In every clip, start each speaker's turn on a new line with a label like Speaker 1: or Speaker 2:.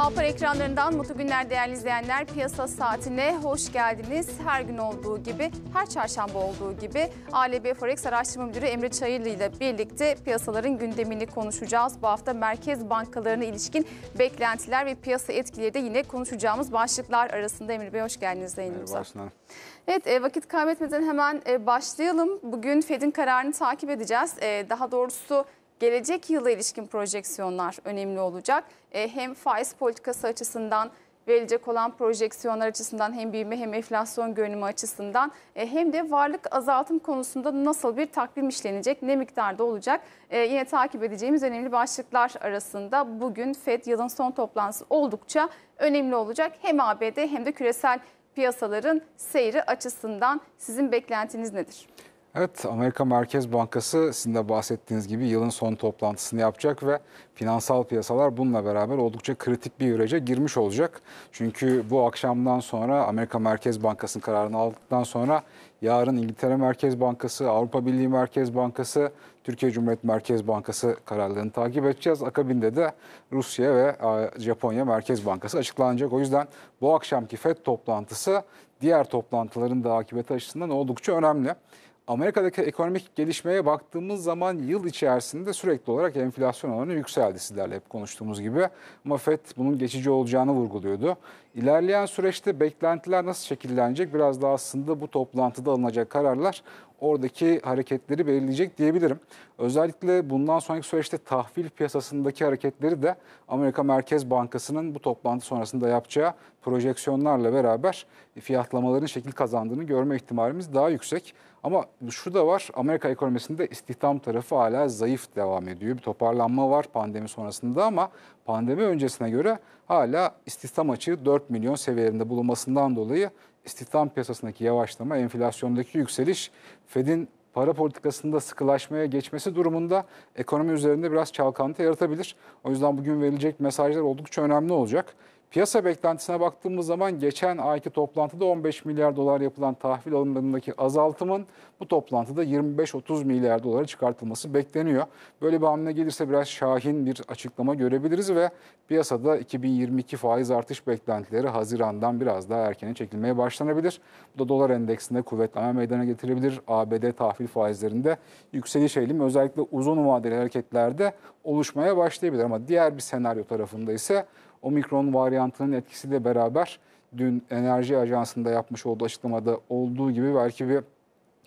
Speaker 1: Alpar ekranlarından mutlu günler değerli izleyenler. Piyasa saatine hoş geldiniz. Her gün olduğu gibi, her çarşamba olduğu gibi ALB Forex Araştırma Müdürü Emre Çayırlı ile birlikte piyasaların gündemini konuşacağız. Bu hafta merkez bankalarına ilişkin beklentiler ve piyasa etkileri de yine konuşacağımız başlıklar arasında. Emre Bey hoş geldiniz yayınımıza. Evet e, vakit kaybetmeden hemen e, başlayalım. Bugün Fed'in kararını takip edeceğiz. E, daha doğrusu gelecek yıla ilişkin projeksiyonlar önemli olacak. E, hem faiz politikası açısından verilecek olan projeksiyonlar açısından hem büyüme hem enflasyon görünümü açısından e, hem de varlık azaltım konusunda nasıl bir takvim işlenecek, ne miktarda olacak e, yine takip edeceğimiz önemli başlıklar arasında bugün FED yılın son toplantısı oldukça önemli olacak. Hem ABD hem de küresel piyasaların seyri açısından sizin beklentiniz nedir?
Speaker 2: Evet, Amerika Merkez Bankası sizin de bahsettiğiniz gibi yılın son toplantısını yapacak ve finansal piyasalar bununla beraber oldukça kritik bir yürece girmiş olacak. Çünkü bu akşamdan sonra Amerika Merkez Bankası'nın kararını aldıktan sonra yarın İngiltere Merkez Bankası, Avrupa Birliği Merkez Bankası, Türkiye Cumhuriyet Merkez Bankası kararlarını takip edeceğiz. Akabinde de Rusya ve e, Japonya Merkez Bankası açıklanacak. O yüzden bu akşamki FED toplantısı diğer toplantıların da akıbeti açısından oldukça önemli. Amerika'daki ekonomik gelişmeye baktığımız zaman yıl içerisinde sürekli olarak enflasyon oranı yükseldi sizlerle hep konuştuğumuz gibi. Ama FED bunun geçici olacağını vurguluyordu. İlerleyen süreçte beklentiler nasıl şekillenecek biraz daha aslında bu toplantıda alınacak kararlar oradaki hareketleri belirleyecek diyebilirim. Özellikle bundan sonraki süreçte tahvil piyasasındaki hareketleri de Amerika Merkez Bankası'nın bu toplantı sonrasında yapacağı projeksiyonlarla beraber fiyatlamaların şekil kazandığını görme ihtimalimiz daha yüksek. Ama şu da var Amerika ekonomisinde istihdam tarafı hala zayıf devam ediyor. Bir toparlanma var pandemi sonrasında ama pandemi öncesine göre hala istihdam açığı 4 milyon seviyelerinde bulunmasından dolayı istihdam piyasasındaki yavaşlama, enflasyondaki yükseliş, Fed'in para politikasında sıkılaşmaya geçmesi durumunda ekonomi üzerinde biraz çalkantı yaratabilir. O yüzden bugün verilecek mesajlar oldukça önemli olacak. Piyasa beklentisine baktığımız zaman geçen ayki toplantıda 15 milyar dolar yapılan tahvil alımlarındaki azaltımın bu toplantıda 25-30 milyar dolara çıkartılması bekleniyor. Böyle bir hamle gelirse biraz şahin bir açıklama görebiliriz ve piyasada 2022 faiz artış beklentileri Haziran'dan biraz daha erkene çekilmeye başlanabilir. Bu da dolar endeksinde kuvvetlenme meydana getirebilir. ABD tahvil faizlerinde yükseliş eğilimi özellikle uzun vadeli hareketlerde oluşmaya başlayabilir ama diğer bir senaryo tarafında ise omikron varyantının etkisiyle beraber dün Enerji Ajansı'nda yapmış olduğu açıklamada olduğu gibi belki bir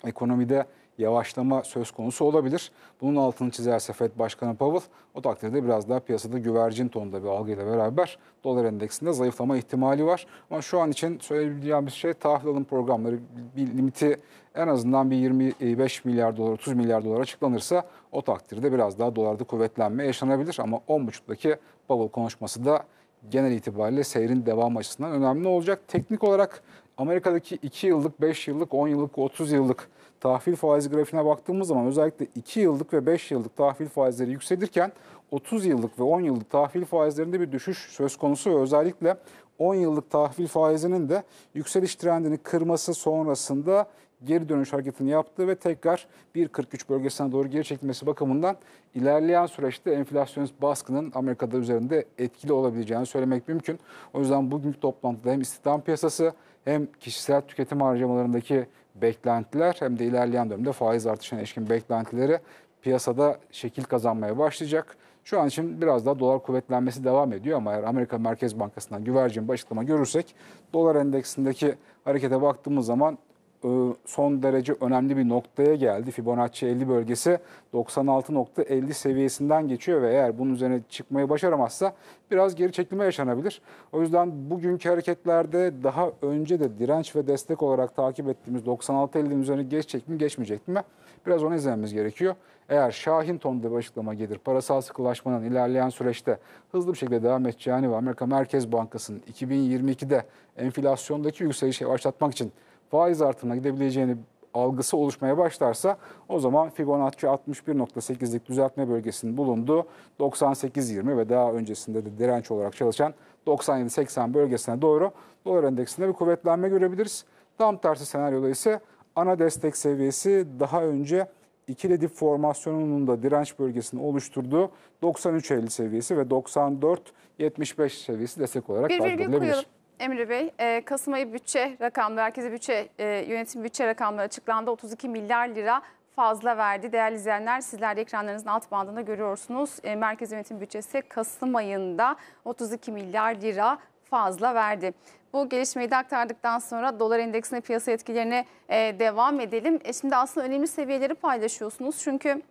Speaker 2: ekonomide yavaşlama söz konusu olabilir. Bunun altını çizer Sefet Başkanı Powell. O takdirde biraz daha piyasada güvercin tonunda bir algıyla beraber dolar endeksinde zayıflama ihtimali var. Ama şu an için söyleyebileceğim bir şey tahvil alım programları bir limiti en azından bir 25 milyar dolar 30 milyar dolar açıklanırsa o takdirde biraz daha dolarda kuvvetlenme yaşanabilir. Ama 10.30'daki Powell konuşması da genel itibariyle seyrin devam açısından önemli olacak. Teknik olarak Amerika'daki 2 yıllık, 5 yıllık, 10 yıllık, 30 yıllık tahvil faiz grafiğine baktığımız zaman özellikle 2 yıllık ve 5 yıllık tahvil faizleri yükselirken 30 yıllık ve 10 yıllık tahvil faizlerinde bir düşüş söz konusu ve özellikle 10 yıllık tahvil faizinin de yükseliş trendini kırması sonrasında geri dönüş hareketini yaptı ve tekrar 1.43 bölgesine doğru geri çekilmesi bakımından ilerleyen süreçte enflasyonist baskının Amerika'da üzerinde etkili olabileceğini söylemek mümkün. O yüzden bugünkü toplantıda hem istihdam piyasası hem kişisel tüketim harcamalarındaki beklentiler hem de ilerleyen dönemde faiz artışına ilişkin beklentileri piyasada şekil kazanmaya başlayacak. Şu an için biraz daha dolar kuvvetlenmesi devam ediyor ama eğer Amerika Merkez Bankası'ndan güvercin bir açıklama görürsek dolar endeksindeki harekete baktığımız zaman e, son derece önemli bir noktaya geldi. Fibonacci 50 bölgesi 96.50 seviyesinden geçiyor ve eğer bunun üzerine çıkmayı başaramazsa biraz geri çekilme yaşanabilir. O yüzden bugünkü hareketlerde daha önce de direnç ve destek olarak takip ettiğimiz 96.50'nin üzerine geçecek mi geçmeyecek mi? Biraz onu izlememiz gerekiyor. Eğer Şahin tonunda bir açıklama gelir, parasal sıkılaşmanın ilerleyen süreçte hızlı bir şekilde devam edeceğini ve Amerika Merkez Bankası'nın 2022'de enflasyondaki yükselişi başlatmak için faiz artımına gidebileceğini algısı oluşmaya başlarsa o zaman Fibonacci 61.8'lik düzeltme bölgesinin bulunduğu 98.20 ve daha öncesinde de direnç olarak çalışan 97.80 bölgesine doğru dolar endeksinde bir kuvvetlenme görebiliriz. Tam tersi senaryoda ise ana destek seviyesi daha önce ikili dip formasyonunun da direnç bölgesini oluşturduğu 93.50 seviyesi ve 94.75 seviyesi destek olarak bir,
Speaker 1: Emre Bey, e, Kasım ayı bütçe rakamları, merkezi bütçe e, yönetim bütçe rakamları açıklandı. 32 milyar lira fazla verdi. Değerli izleyenler sizler de ekranlarınızın alt bandında görüyorsunuz. E, merkez yönetim bütçesi Kasım ayında 32 milyar lira fazla verdi. Bu gelişmeyi de aktardıktan sonra dolar endeksine piyasa etkilerine e, devam edelim. şimdi aslında önemli seviyeleri paylaşıyorsunuz. Çünkü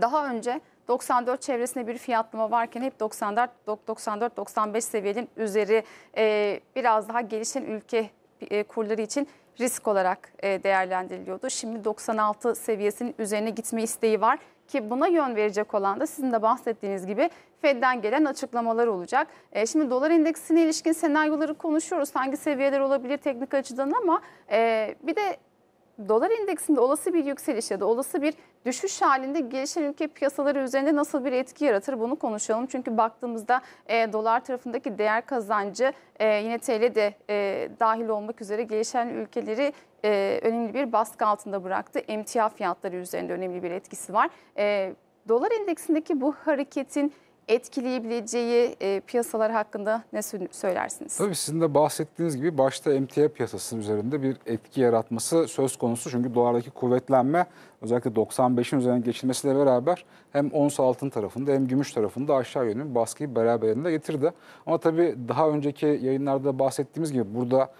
Speaker 1: daha önce 94 çevresinde bir fiyatlama varken hep 94 94 95 seviyenin üzeri e, biraz daha gelişen ülke e, kurları için risk olarak e, değerlendiriliyordu. Şimdi 96 seviyesinin üzerine gitme isteği var ki buna yön verecek olan da sizin de bahsettiğiniz gibi Fed'den gelen açıklamalar olacak. E, şimdi dolar endeksine ilişkin senaryoları konuşuyoruz. Hangi seviyeler olabilir teknik açıdan ama e, bir de dolar indeksinde olası bir yükseliş ya da olası bir düşüş halinde gelişen ülke piyasaları üzerinde nasıl bir etki yaratır bunu konuşalım. Çünkü baktığımızda e, dolar tarafındaki değer kazancı e, yine TL de e, dahil olmak üzere gelişen ülkeleri e, önemli bir baskı altında bıraktı. Emtia fiyatları üzerinde önemli bir etkisi var. E, dolar endeksindeki bu hareketin etkileyebileceği e, piyasalar hakkında ne söylersiniz?
Speaker 2: Tabii sizin de bahsettiğiniz gibi başta emtia piyasasının üzerinde bir etki yaratması söz konusu. Çünkü dolardaki kuvvetlenme özellikle 95'in üzerine geçilmesiyle beraber hem ons altın tarafında hem gümüş tarafında aşağı yönlü baskıyı beraberinde getirdi. Ama tabii daha önceki yayınlarda bahsettiğimiz gibi burada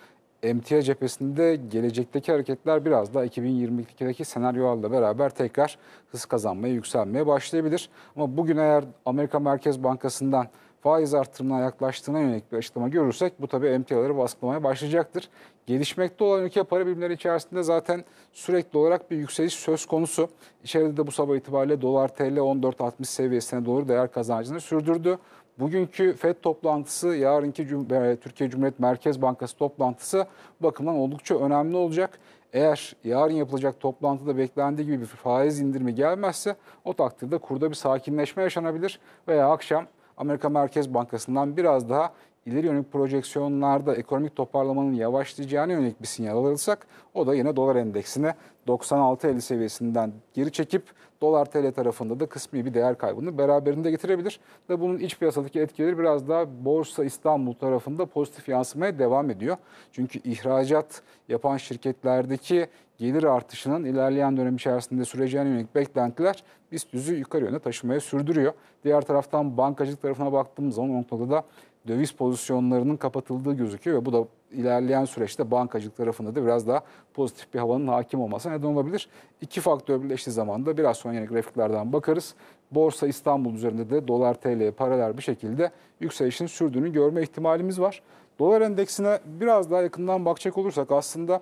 Speaker 2: emtia cephesinde gelecekteki hareketler biraz daha 2022'deki senaryolarla beraber tekrar hız kazanmaya, yükselmeye başlayabilir. Ama bugün eğer Amerika Merkez Bankası'ndan faiz artırımına yaklaştığına yönelik bir açıklama görürsek bu tabii emtiaları baskılamaya başlayacaktır. Gelişmekte olan ülke para birimleri içerisinde zaten sürekli olarak bir yükseliş söz konusu. İçeride de bu sabah itibariyle dolar TL 14.60 seviyesine doğru değer kazancını sürdürdü. Bugünkü FED toplantısı, yarınki e, Türkiye Cumhuriyet Merkez Bankası toplantısı bakımdan oldukça önemli olacak. Eğer yarın yapılacak toplantıda beklendiği gibi bir faiz indirimi gelmezse o takdirde kurda bir sakinleşme yaşanabilir veya akşam Amerika Merkez Bankası'ndan biraz daha ileri yönelik projeksiyonlarda ekonomik toparlamanın yavaşlayacağına yönelik bir sinyal alırsak o da yine dolar endeksine 96.50 seviyesinden geri çekip dolar TL tarafında da kısmi bir değer kaybını beraberinde getirebilir. Ve bunun iç piyasadaki etkileri biraz daha Borsa İstanbul tarafında pozitif yansımaya devam ediyor. Çünkü ihracat yapan şirketlerdeki gelir artışının ilerleyen dönem içerisinde süreceğine yönelik beklentiler BIST yüzü yukarı yöne taşımaya sürdürüyor. Diğer taraftan bankacılık tarafına baktığımız zaman o noktada da döviz pozisyonlarının kapatıldığı gözüküyor ve bu da ilerleyen süreçte bankacılık tarafında da biraz daha pozitif bir havanın hakim olması neden olabilir. İki faktör birleştiği zaman da biraz sonra yine grafiklerden bakarız. Borsa İstanbul üzerinde de dolar TL paralel bir şekilde yükselişin sürdüğünü görme ihtimalimiz var. Dolar endeksine biraz daha yakından bakacak olursak aslında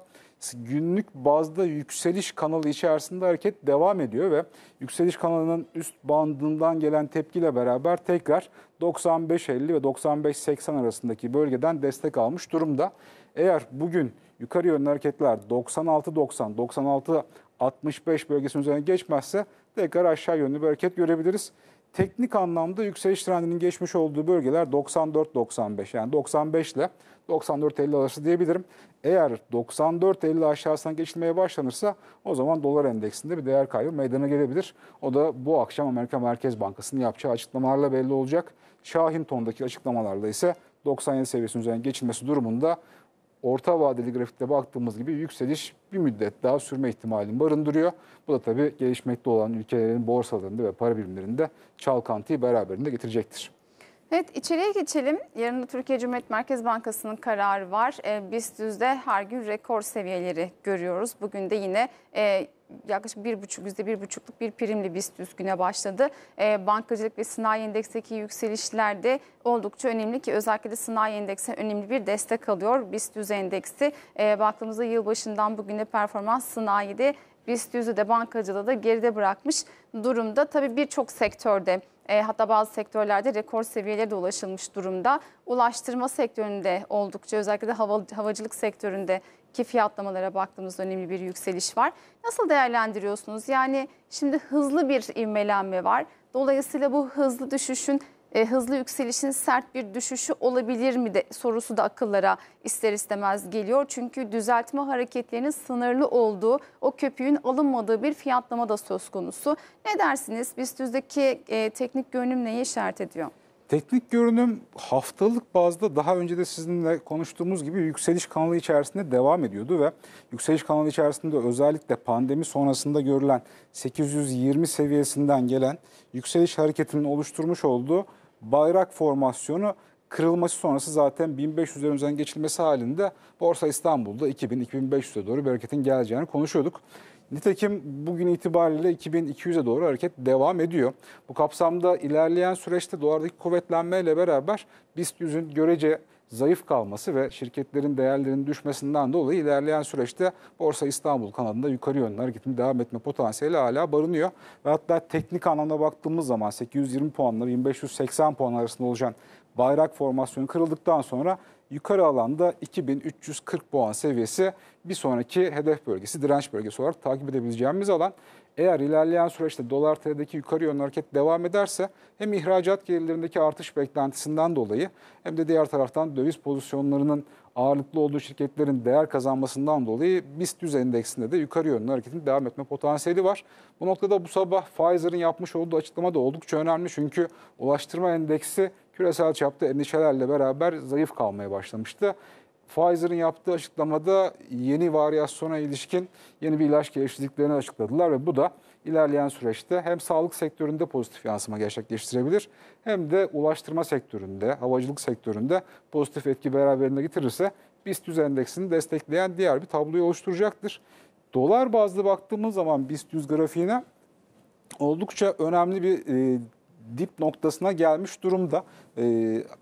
Speaker 2: günlük bazda yükseliş kanalı içerisinde hareket devam ediyor ve yükseliş kanalının üst bandından gelen tepkiyle beraber tekrar 95.50 ve 95.80 arasındaki bölgeden destek almış durumda. Eğer bugün yukarı yönlü hareketler 96.90, 96 65 bölgesinin üzerine geçmezse tekrar aşağı yönlü bir hareket görebiliriz. Teknik anlamda yükseliş trendinin geçmiş olduğu bölgeler 94-95 yani 95 ile 94.50 arası diyebilirim. Eğer 94.50 aşağısına geçilmeye başlanırsa o zaman dolar endeksinde bir değer kaybı meydana gelebilir. O da bu akşam Amerika Merkez Bankası'nın yapacağı açıklamalarla belli olacak. Şahin tondaki açıklamalarla ise 97 seviyesinin üzerine geçilmesi durumunda orta vadeli grafikte baktığımız gibi yükseliş bir müddet daha sürme ihtimalini barındırıyor. Bu da tabii gelişmekte olan ülkelerin borsalarında ve para birimlerinde çalkantıyı beraberinde getirecektir.
Speaker 1: Evet içeriye geçelim. Yarın da Türkiye Cumhuriyet Merkez Bankası'nın kararı var. E, ee, BIST yüzde her gün rekor seviyeleri görüyoruz. Bugün de yine e, yaklaşık bir buçuk yüzde bir buçukluk bir primli BIST yüz güne başladı. E, bankacılık ve sanayi endeksteki yükselişler de oldukça önemli ki özellikle de sanayi endekse önemli bir destek alıyor. BIST yüz endeksi e, baktığımızda yılbaşından bugüne performans sanayide BIST yüzü de bankacılığı da geride bırakmış durumda. Tabii birçok sektörde e, hatta bazı sektörlerde rekor seviyelere de ulaşılmış durumda. Ulaştırma sektöründe oldukça özellikle de hava, havacılık sektöründe ki fiyatlamalara baktığımızda önemli bir yükseliş var. Nasıl değerlendiriyorsunuz? Yani şimdi hızlı bir ivmelenme var. Dolayısıyla bu hızlı düşüşün e, hızlı yükselişin sert bir düşüşü olabilir mi de sorusu da akıllara ister istemez geliyor. Çünkü düzeltme hareketlerinin sınırlı olduğu, o köpüğün alınmadığı bir fiyatlama da söz konusu. Ne dersiniz? BIST'deki e, teknik görünüm neyi işaret ediyor?
Speaker 2: Teknik görünüm haftalık bazda daha önce de sizinle konuştuğumuz gibi yükseliş kanalı içerisinde devam ediyordu ve yükseliş kanalı içerisinde özellikle pandemi sonrasında görülen 820 seviyesinden gelen yükseliş hareketinin oluşturmuş olduğu bayrak formasyonu kırılması sonrası zaten 1500'lerin üzerinden geçilmesi halinde Borsa İstanbul'da 2000-2500'e doğru bir hareketin geleceğini konuşuyorduk. Nitekim bugün itibariyle 2200'e doğru hareket devam ediyor. Bu kapsamda ilerleyen süreçte dolardaki kuvvetlenmeyle beraber BIST 100'ün görece zayıf kalması ve şirketlerin değerlerinin düşmesinden dolayı ilerleyen süreçte Borsa İstanbul kanadında yukarı yönlü gitme devam etme potansiyeli hala barınıyor. Ve hatta teknik anlamda baktığımız zaman 820 puanla 1580 puan arasında olacak bayrak formasyonu kırıldıktan sonra yukarı alanda 2340 puan seviyesi bir sonraki hedef bölgesi, direnç bölgesi olarak takip edebileceğimiz alan. Eğer ilerleyen süreçte dolar TL'deki yukarı yönlü hareket devam ederse hem ihracat gelirlerindeki artış beklentisinden dolayı hem de diğer taraftan döviz pozisyonlarının ağırlıklı olduğu şirketlerin değer kazanmasından dolayı BIST 100 endeksinde de yukarı yönlü hareketin devam etme potansiyeli var. Bu noktada bu sabah Pfizer'ın yapmış olduğu açıklama da oldukça önemli çünkü ulaştırma endeksi küresel çapta endişelerle beraber zayıf kalmaya başlamıştı. Pfizer'ın yaptığı açıklamada yeni varyasyona ilişkin yeni bir ilaç geliştirdiklerini açıkladılar ve bu da ilerleyen süreçte hem sağlık sektöründe pozitif yansıma gerçekleştirebilir hem de ulaştırma sektöründe, havacılık sektöründe pozitif etki beraberinde getirirse BIST endeksini destekleyen diğer bir tabloyu oluşturacaktır. Dolar bazlı baktığımız zaman BIST 100 grafiğine oldukça önemli bir e, dip noktasına gelmiş durumda. E,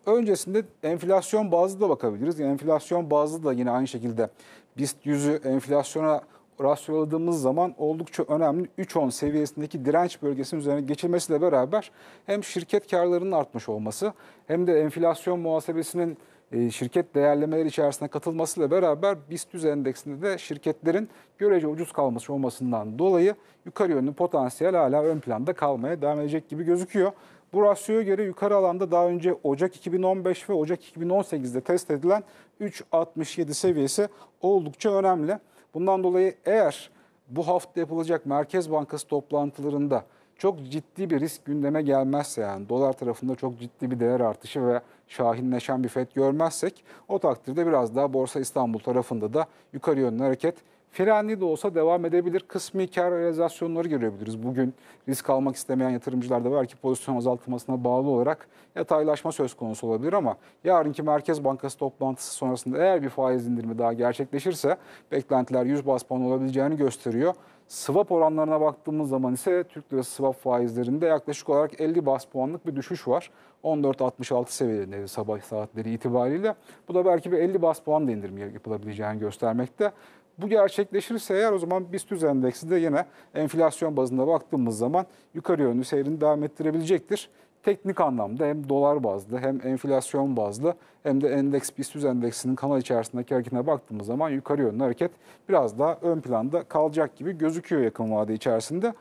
Speaker 2: öncesinde enflasyon bazlı da bakabiliriz. Yani enflasyon bazlı da yine aynı şekilde BIST 100'ü enflasyona rasyoladığımız zaman oldukça önemli 3.10 seviyesindeki direnç bölgesinin üzerine geçilmesiyle beraber hem şirket karlarının artmış olması hem de enflasyon muhasebesinin e, şirket değerlemeleri içerisinde katılmasıyla beraber BIST endeksinde de şirketlerin görece ucuz kalmış olmasından dolayı yukarı yönlü potansiyel hala ön planda kalmaya devam edecek gibi gözüküyor. Bu rasyoya göre yukarı alanda daha önce Ocak 2015 ve Ocak 2018'de test edilen 3.67 seviyesi oldukça önemli. Bundan dolayı eğer bu hafta yapılacak Merkez Bankası toplantılarında çok ciddi bir risk gündeme gelmezse yani dolar tarafında çok ciddi bir değer artışı ve şahinleşen bir FED görmezsek o takdirde biraz daha Borsa İstanbul tarafında da yukarı yönlü hareket frenli de olsa devam edebilir. Kısmi kar realizasyonları görebiliriz. Bugün risk almak istemeyen yatırımcılar da var ki pozisyon azaltılmasına bağlı olarak yataylaşma söz konusu olabilir ama yarınki Merkez Bankası toplantısı sonrasında eğer bir faiz indirimi daha gerçekleşirse beklentiler 100 bas puan olabileceğini gösteriyor. Swap oranlarına baktığımız zaman ise Türk lirası swap faizlerinde yaklaşık olarak 50 bas puanlık bir düşüş var. 14.66 seviyelerinde sabah saatleri itibariyle. Bu da belki bir 50 bas puan da indirim yapılabileceğini göstermekte. Bu gerçekleşirse eğer o zaman biz BIST endeksi de yine enflasyon bazında baktığımız zaman yukarı yönlü seyrini devam ettirebilecektir teknik anlamda hem dolar bazlı hem enflasyon bazlı hem de endeks BIST endeksinin kanal içerisindeki hareketine baktığımız zaman yukarı yönlü hareket biraz daha ön planda kalacak gibi gözüküyor yakın vade içerisinde.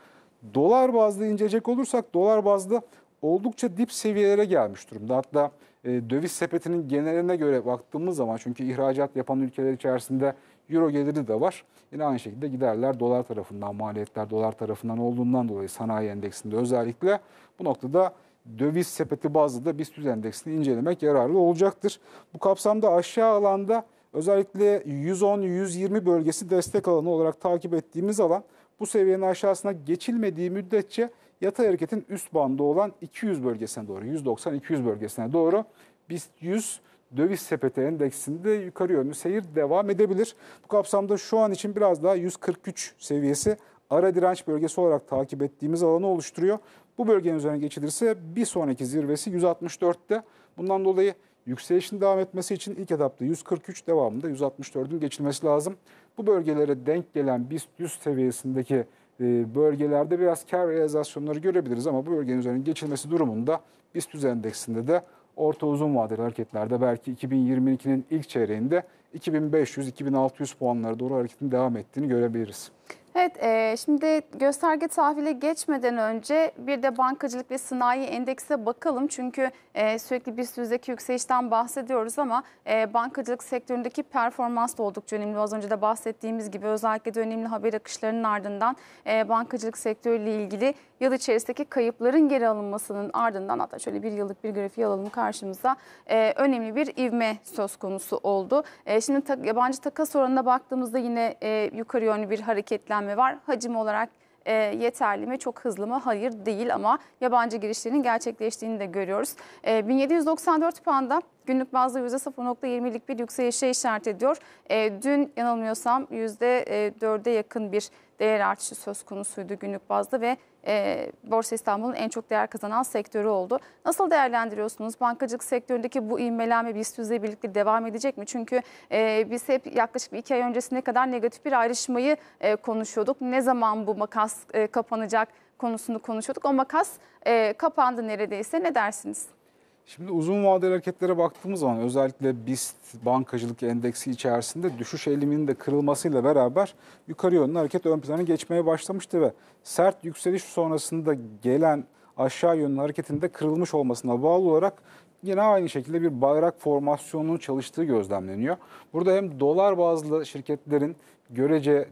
Speaker 2: Dolar bazlı incelecek olursak dolar bazlı oldukça dip seviyelere gelmiş durumda. Hatta e, döviz sepetinin geneline göre baktığımız zaman çünkü ihracat yapan ülkeler içerisinde euro geliri de var. Yine aynı şekilde giderler dolar tarafından, maliyetler dolar tarafından olduğundan dolayı sanayi endeksinde özellikle bu noktada döviz sepeti bazlı da BIST endeksini incelemek yararlı olacaktır. Bu kapsamda aşağı alanda özellikle 110-120 bölgesi destek alanı olarak takip ettiğimiz alan bu seviyenin aşağısına geçilmediği müddetçe yatay hareketin üst bandı olan 200 bölgesine doğru 190-200 bölgesine doğru BIST 100 döviz sepeti endeksinde yukarı yönlü seyir devam edebilir. Bu kapsamda şu an için biraz daha 143 seviyesi ara direnç bölgesi olarak takip ettiğimiz alanı oluşturuyor. Bu bölgenin üzerine geçilirse bir sonraki zirvesi 164'te. Bundan dolayı yükselişin devam etmesi için ilk etapta 143 devamında 164'ün geçilmesi lazım. Bu bölgelere denk gelen BIST 100 seviyesindeki e, bölgelerde biraz kar realizasyonları görebiliriz ama bu bölgenin üzerine geçilmesi durumunda BIST 100 endeksinde de orta uzun vadeli hareketlerde belki 2022'nin ilk çeyreğinde 2500-2600 puanlara doğru hareketin devam ettiğini görebiliriz.
Speaker 1: Evet, e, şimdi gösterge tahvile geçmeden önce bir de bankacılık ve sanayi endekse bakalım. Çünkü e, sürekli bir yüzdeki yükselişten bahsediyoruz ama e, bankacılık sektöründeki performans da oldukça önemli. Az önce de bahsettiğimiz gibi özellikle de önemli haber akışlarının ardından e, bankacılık sektörüyle ilgili yıl içerisindeki kayıpların geri alınmasının ardından hatta şöyle bir yıllık bir grafiği alalım karşımıza e, önemli bir ivme söz konusu oldu. E, şimdi ta, yabancı takas oranına baktığımızda yine e, yukarı yönlü bir hareketlenme önemi var. Hacim olarak e, yeterli mi, çok hızlı mı? Hayır değil ama yabancı girişlerin gerçekleştiğini de görüyoruz. E, 1794 puanda günlük bazda %0.20'lik bir yükselişe işaret ediyor. E, dün yanılmıyorsam %4'e e, yakın bir değer artışı söz konusuydu günlük bazda ve e, Borsa İstanbul'un en çok değer kazanan sektörü oldu. Nasıl değerlendiriyorsunuz? Bankacılık sektöründeki bu ivmelenme biz sizle birlikte devam edecek mi? Çünkü e, biz hep yaklaşık bir iki ay öncesine kadar negatif bir ayrışmayı e, konuşuyorduk. Ne zaman bu makas e, kapanacak konusunu konuşuyorduk. O makas e, kapandı neredeyse. Ne dersiniz?
Speaker 2: Şimdi uzun vadeli hareketlere baktığımız zaman özellikle BIST bankacılık endeksi içerisinde düşüş eğiliminin de kırılmasıyla beraber yukarı yönlü hareket ön plana geçmeye başlamıştı ve sert yükseliş sonrasında gelen aşağı yönlü hareketin de kırılmış olmasına bağlı olarak yine aynı şekilde bir bayrak formasyonunun çalıştığı gözlemleniyor. Burada hem dolar bazlı şirketlerin görece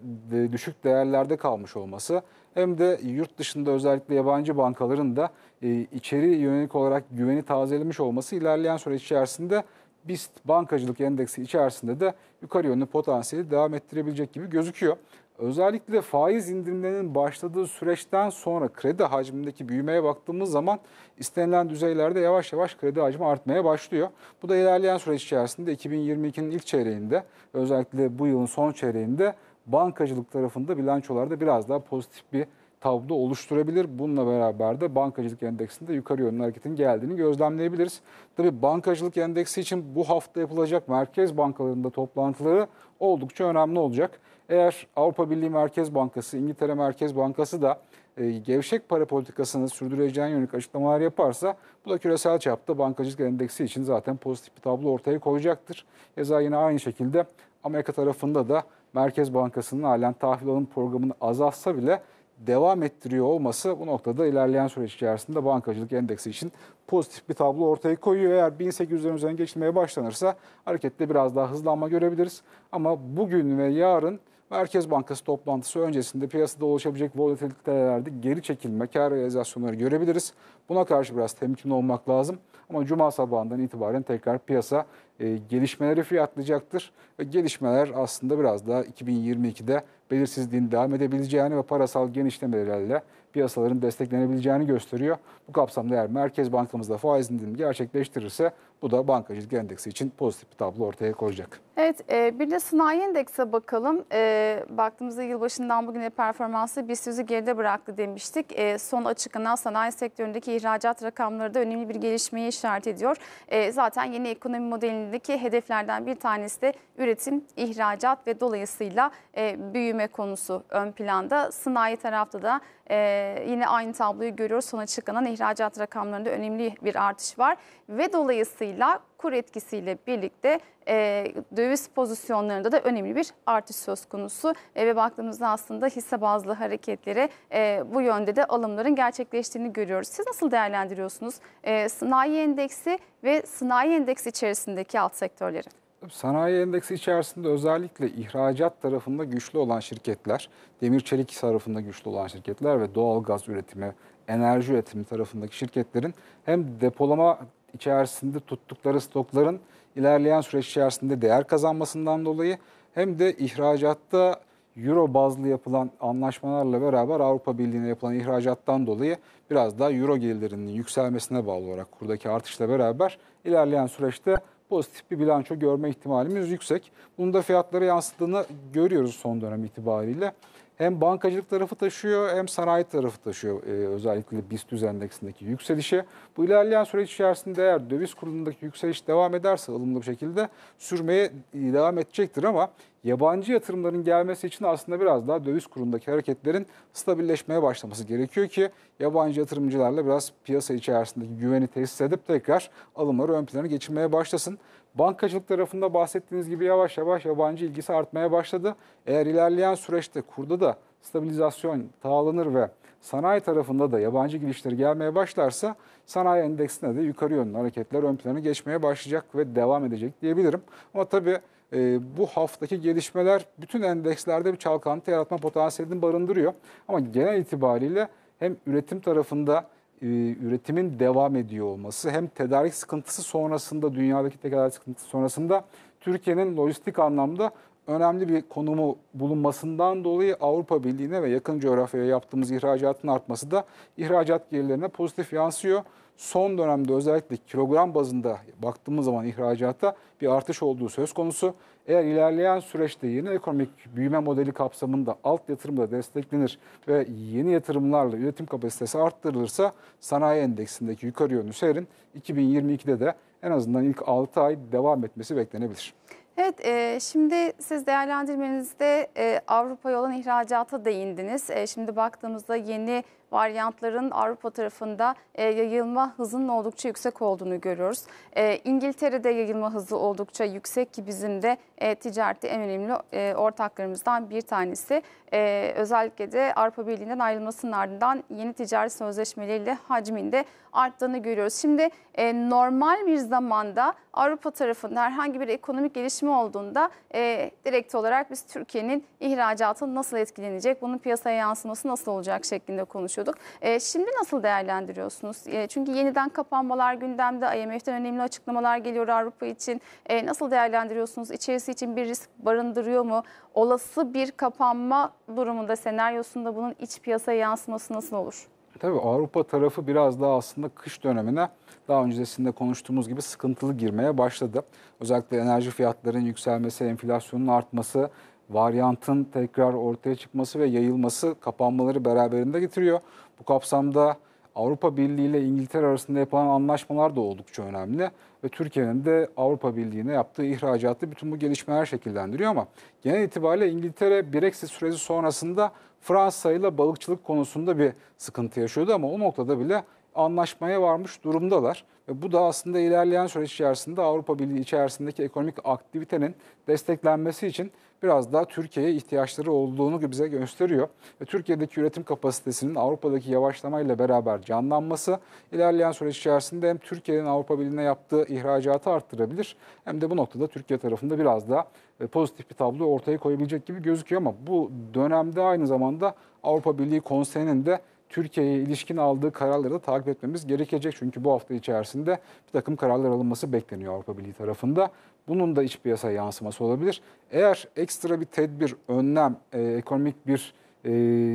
Speaker 2: düşük değerlerde kalmış olması hem de yurt dışında özellikle yabancı bankaların da e, içeri yönelik olarak güveni tazelemiş olması ilerleyen süreç içerisinde BIST bankacılık endeksi içerisinde de yukarı yönlü potansiyeli devam ettirebilecek gibi gözüküyor. Özellikle faiz indirimlerinin başladığı süreçten sonra kredi hacmindeki büyümeye baktığımız zaman istenilen düzeylerde yavaş yavaş kredi hacmi artmaya başlıyor. Bu da ilerleyen süreç içerisinde 2022'nin ilk çeyreğinde özellikle bu yılın son çeyreğinde bankacılık tarafında bilançolarda biraz daha pozitif bir tablo oluşturabilir. Bununla beraber de bankacılık endeksinde yukarı yönlü hareketin geldiğini gözlemleyebiliriz. Tabi bankacılık endeksi için bu hafta yapılacak merkez bankalarında toplantıları oldukça önemli olacak. Eğer Avrupa Birliği Merkez Bankası, İngiltere Merkez Bankası da e, gevşek para politikasını sürdüreceğine yönelik açıklamalar yaparsa bu da küresel çapta bankacılık endeksi için zaten pozitif bir tablo ortaya koyacaktır. Eza yine aynı şekilde Amerika tarafında da Merkez Bankası'nın halen tahvil alım programını azaltsa bile devam ettiriyor olması bu noktada ilerleyen süreç içerisinde bankacılık endeksi için pozitif bir tablo ortaya koyuyor. Eğer 1800'lerin üzerine geçilmeye başlanırsa harekette biraz daha hızlanma görebiliriz. Ama bugün ve yarın Merkez Bankası toplantısı öncesinde piyasada oluşabilecek volatilitelerde geri çekilme, kar realizasyonları görebiliriz. Buna karşı biraz temkinli olmak lazım. Ama cuma sabahından itibaren tekrar piyasa e, gelişmeleri fiyatlayacaktır. Ve gelişmeler aslında biraz daha 2022'de belirsizliğin devam edebileceğini ve parasal genişlemelerle piyasaların desteklenebileceğini gösteriyor. Bu kapsamda eğer Merkez Bankamız da faiz indirimi gerçekleştirirse bu da bankacılık endeksi için pozitif bir tablo ortaya koyacak.
Speaker 1: Evet e, bir de sanayi endekse bakalım. E, baktığımızda yılbaşından bugüne performansı bir sözü geride bıraktı demiştik. E, son açıklanan sanayi sektöründeki ihracat rakamları da önemli bir gelişmeyi işaret ediyor. E, zaten yeni ekonomi modelindeki hedeflerden bir tanesi de üretim, ihracat ve dolayısıyla e, büyüme konusu ön planda. Sanayi tarafta da e, yine aynı tabloyu görüyoruz. Son açıklanan ihracat rakamlarında önemli bir artış var ve dolayısıyla baskısıyla kur etkisiyle birlikte e, döviz pozisyonlarında da önemli bir artış söz konusu e, ve baktığımızda aslında hisse bazlı hareketlere e, bu yönde de alımların gerçekleştiğini görüyoruz. Siz nasıl değerlendiriyorsunuz e, sanayi endeksi ve sanayi endeksi içerisindeki alt sektörleri?
Speaker 2: Sanayi endeksi içerisinde özellikle ihracat tarafında güçlü olan şirketler, demir çelik tarafında güçlü olan şirketler ve doğal gaz üretimi, enerji üretimi tarafındaki şirketlerin hem depolama içerisinde tuttukları stokların ilerleyen süreç içerisinde değer kazanmasından dolayı hem de ihracatta euro bazlı yapılan anlaşmalarla beraber Avrupa Birliği'ne yapılan ihracattan dolayı biraz daha euro gelirlerinin yükselmesine bağlı olarak kurdaki artışla beraber ilerleyen süreçte pozitif bir bilanço görme ihtimalimiz yüksek. Bunun da fiyatlara yansıttığını görüyoruz son dönem itibariyle hem bankacılık tarafı taşıyor hem sanayi tarafı taşıyor e, özellikle BIST endeksindeki yükselişe. Bu ilerleyen süreç içerisinde eğer döviz kurulundaki yükseliş devam ederse ılımlı bir şekilde sürmeye e, devam edecektir ama yabancı yatırımların gelmesi için aslında biraz daha döviz kurundaki hareketlerin stabilleşmeye başlaması gerekiyor ki yabancı yatırımcılarla biraz piyasa içerisindeki güveni tesis edip tekrar alımları ön plana geçirmeye başlasın. Bankacılık tarafında bahsettiğiniz gibi yavaş yavaş yabancı ilgisi artmaya başladı. Eğer ilerleyen süreçte kurda da stabilizasyon sağlanır ve sanayi tarafında da yabancı girişleri gelmeye başlarsa sanayi endeksinde de yukarı yönlü hareketler ön plana geçmeye başlayacak ve devam edecek diyebilirim. Ama tabii e, bu haftaki gelişmeler bütün endekslerde bir çalkantı yaratma potansiyelini barındırıyor. Ama genel itibariyle hem üretim tarafında e, üretimin devam ediyor olması hem tedarik sıkıntısı sonrasında dünyadaki tedarik sıkıntısı sonrasında Türkiye'nin lojistik anlamda önemli bir konumu bulunmasından dolayı Avrupa Birliği'ne ve yakın coğrafyaya yaptığımız ihracatın artması da ihracat gelirlerine pozitif yansıyor son dönemde özellikle kilogram bazında baktığımız zaman ihracata bir artış olduğu söz konusu. Eğer ilerleyen süreçte yeni ekonomik büyüme modeli kapsamında alt yatırım da desteklenir ve yeni yatırımlarla üretim kapasitesi arttırılırsa sanayi endeksindeki yukarı yönlü seyrin 2022'de de en azından ilk 6 ay devam etmesi beklenebilir.
Speaker 1: Evet, e, şimdi siz değerlendirmenizde e, Avrupa'ya olan ihracata değindiniz. E, şimdi baktığımızda yeni varyantların Avrupa tarafında e, yayılma hızının oldukça yüksek olduğunu görüyoruz. E, İngiltere'de yayılma hızı oldukça yüksek ki bizim de e, ticarette en önemli e, ortaklarımızdan bir tanesi e, özellikle de Avrupa Birliği'nden ayrılmasının ardından yeni ticaret sözleşmeleriyle hacminde arttığını görüyoruz. Şimdi e, normal bir zamanda Avrupa tarafında herhangi bir ekonomik gelişme olduğunda e, direkt olarak biz Türkiye'nin ihracatı nasıl etkilenecek, bunun piyasaya yansıması nasıl olacak şeklinde konuşuyorduk. E, şimdi nasıl değerlendiriyorsunuz? E, çünkü yeniden kapanmalar gündemde, IMF'den önemli açıklamalar geliyor Avrupa için. E, nasıl değerlendiriyorsunuz? İçerisi için bir risk barındırıyor mu? Olası bir kapanma durumunda senaryosunda bunun iç piyasaya yansıması nasıl olur?
Speaker 2: E tabii Avrupa tarafı biraz daha aslında kış dönemine daha öncesinde konuştuğumuz gibi sıkıntılı girmeye başladı. Özellikle enerji fiyatlarının yükselmesi, enflasyonun artması, varyantın tekrar ortaya çıkması ve yayılması kapanmaları beraberinde getiriyor. Bu kapsamda Avrupa Birliği ile İngiltere arasında yapılan anlaşmalar da oldukça önemli ve Türkiye'nin de Avrupa Birliği'ne yaptığı ihracatı bütün bu gelişmeler şekillendiriyor ama genel itibariyle İngiltere Brexit süreci sonrasında Fransa ile balıkçılık konusunda bir sıkıntı yaşıyordu ama o noktada bile anlaşmaya varmış durumdalar. Ve bu da aslında ilerleyen süreç içerisinde Avrupa Birliği içerisindeki ekonomik aktivitenin desteklenmesi için biraz daha Türkiye'ye ihtiyaçları olduğunu bize gösteriyor. Ve Türkiye'deki üretim kapasitesinin Avrupa'daki yavaşlamayla beraber canlanması ilerleyen süreç içerisinde hem Türkiye'nin Avrupa Birliği'ne yaptığı ihracatı arttırabilir hem de bu noktada Türkiye tarafında biraz daha e, pozitif bir tablo ortaya koyabilecek gibi gözüküyor ama bu dönemde aynı zamanda Avrupa Birliği Konseyi'nin de Türkiye'ye ilişkin aldığı kararları da takip etmemiz gerekecek. Çünkü bu hafta içerisinde bir takım kararlar alınması bekleniyor Avrupa Birliği tarafında. Bunun da iç piyasaya yansıması olabilir. Eğer ekstra bir tedbir, önlem, e, ekonomik bir e,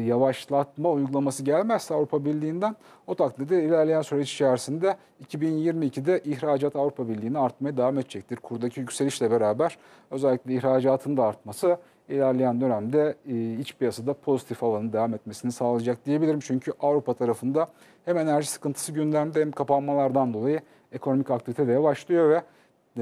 Speaker 2: yavaşlatma uygulaması gelmezse Avrupa Birliği'nden o takdirde ilerleyen süreç içerisinde 2022'de ihracat Avrupa Birliği'ne artmaya devam edecektir. Kurdaki yükselişle beraber özellikle ihracatın da artması ilerleyen dönemde e, iç piyasada pozitif havanın devam etmesini sağlayacak diyebilirim. Çünkü Avrupa tarafında hem enerji sıkıntısı gündemde hem kapanmalardan dolayı ekonomik aktivite de başlıyor ve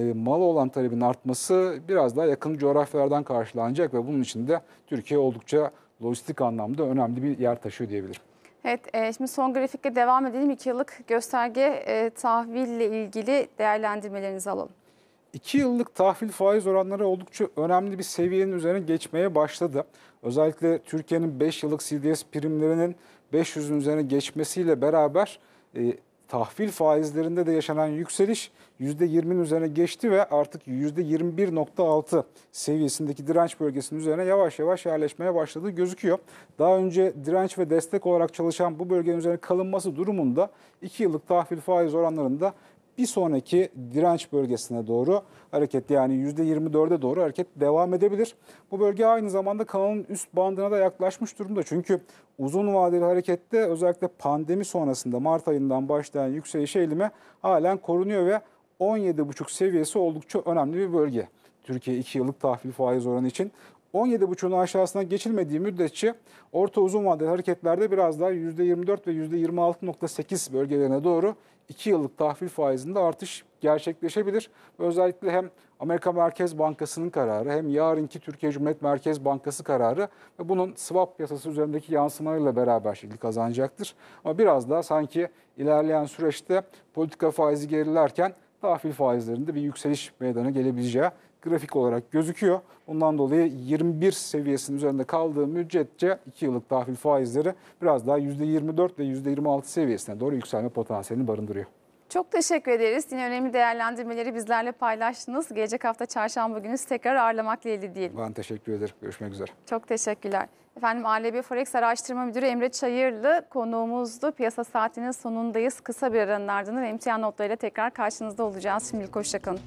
Speaker 2: e, mal olan talebin artması biraz daha yakın coğrafyalardan karşılanacak ve bunun için de Türkiye oldukça lojistik anlamda önemli bir yer taşıyor diyebilirim.
Speaker 1: Evet, e, şimdi son grafikle devam edelim. 2 yıllık gösterge e, tahville ilgili değerlendirmelerinizi alalım.
Speaker 2: 2 yıllık tahvil faiz oranları oldukça önemli bir seviyenin üzerine geçmeye başladı. Özellikle Türkiye'nin 5 yıllık CDS primlerinin 500'ün üzerine geçmesiyle beraber e, tahvil faizlerinde de yaşanan yükseliş %20'nin üzerine geçti ve artık %21.6 seviyesindeki direnç bölgesinin üzerine yavaş yavaş yerleşmeye başladığı gözüküyor. Daha önce direnç ve destek olarak çalışan bu bölgenin üzerine kalınması durumunda 2 yıllık tahvil faiz oranlarında bir sonraki direnç bölgesine doğru hareket yani %24'e doğru hareket devam edebilir. Bu bölge aynı zamanda kanalın üst bandına da yaklaşmış durumda. Çünkü uzun vadeli harekette özellikle pandemi sonrasında Mart ayından başlayan yükseliş eğilimi halen korunuyor ve 17,5 seviyesi oldukça önemli bir bölge. Türkiye 2 yıllık tahvil faiz oranı için 17,5'un aşağısına geçilmediği müddetçe orta uzun vadeli hareketlerde biraz daha %24 ve %26.8 bölgelerine doğru 2 yıllık tahvil faizinde artış gerçekleşebilir. Özellikle hem Amerika Merkez Bankası'nın kararı hem yarınki Türkiye Cumhuriyet Merkez Bankası kararı ve bunun swap piyasası üzerindeki yansımalarıyla beraber şekli kazanacaktır. Ama biraz daha sanki ilerleyen süreçte politika faizi gerilerken tahvil faizlerinde bir yükseliş meydana gelebileceği grafik olarak gözüküyor. Ondan dolayı 21 seviyesinin üzerinde kaldığı müddetçe 2 yıllık tahvil faizleri biraz daha %24 ve %26 seviyesine doğru yükselme potansiyelini barındırıyor.
Speaker 1: Çok teşekkür ederiz. Yine önemli değerlendirmeleri bizlerle paylaştınız. Gelecek hafta çarşamba günü tekrar ağırlamakla ilgili değil.
Speaker 2: Ben teşekkür ederim. Görüşmek üzere.
Speaker 1: Çok teşekkürler. Efendim ALB Forex Araştırma Müdürü Emre Çayırlı konuğumuzdu. Piyasa saatinin sonundayız. Kısa bir aranın ardından emtia notlarıyla tekrar karşınızda olacağız. Şimdilik hoşçakalın.